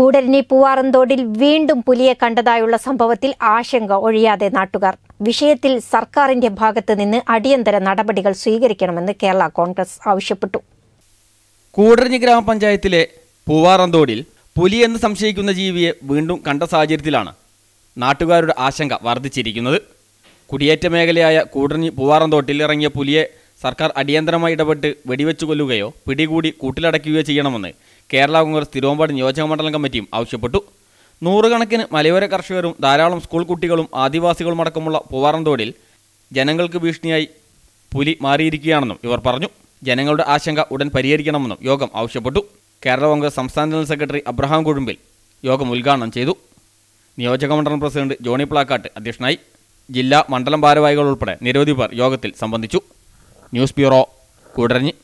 കൂടരഞ്ഞി പൂവാറന്തോടിൽ വീണ്ടും പുലിയെ കണ്ടതായുള്ള സംഭവത്തിൽ ആശങ്ക ഒഴിയാതെ നാട്ടുകാർ വിഷയത്തിൽ സർക്കാരിന്റെ ഭാഗത്ത് നിന്ന് അടിയന്തര നടപടികൾ സ്വീകരിക്കണമെന്ന് കേരള കോൺഗ്രസ് ആവശ്യപ്പെട്ടു കൂടരഞ്ഞി ഗ്രാമപഞ്ചായത്തിലെ പൂവാറന്തോടിൽ പുലിയെന്ന് സംശയിക്കുന്ന ജീവിയെ വീണ്ടും കണ്ട സാഹചര്യത്തിലാണ് നാട്ടുകാരുടെ ആശങ്ക വർദ്ധിച്ചിരിക്കുന്നത് കുടിയേറ്റ മേഖലയായ കൂടരഞ്ഞി പൂവാറന്തോട്ടിൽ ഇറങ്ങിയ പുലിയെ സർക്കാർ അടിയന്തരമായി ഇടപെട്ട് വെടിവെച്ചു കൊല്ലുകയോ പിടികൂടി കൂട്ടിലടയ്ക്കുകയോ ചെയ്യണമെന്ന് കേരള കോൺഗ്രസ് തിരുവമ്പാട് നിയോജക മണ്ഡലം കമ്മിറ്റിയും ആവശ്യപ്പെട്ടു നൂറുകണക്കിന് മലയോര കർഷകരും ധാരാളം സ്കൂൾ കുട്ടികളും ആദിവാസികളും അടക്കമുള്ള പൂവാറന്തോടിൽ ജനങ്ങൾക്ക് ഭീഷണിയായി പുലി മാറിയിരിക്കുകയാണെന്നും ഇവർ പറഞ്ഞു ജനങ്ങളുടെ ആശങ്ക ഉടൻ പരിഹരിക്കണമെന്നും യോഗം ആവശ്യപ്പെട്ടു കേരള കോൺഗ്രസ് സംസ്ഥാന ജനറൽ സെക്രട്ടറി അബ്രഹാം കുഴുമ്പിൽ യോഗം ഉദ്ഘാടനം ചെയ്തു നിയോജക മണ്ഡലം പ്രസിഡന്റ് ജോണി പ്ലാക്കാട്ട് അധ്യക്ഷനായി ജില്ലാ മണ്ഡലം ഭാരവാഹികൾ ഉൾപ്പെടെ നിരവധി പേർ യോഗത്തിൽ സംബന്ധിച്ചു ന്യൂസ് ബ്യൂറോ കൂടരഞ്ഞ്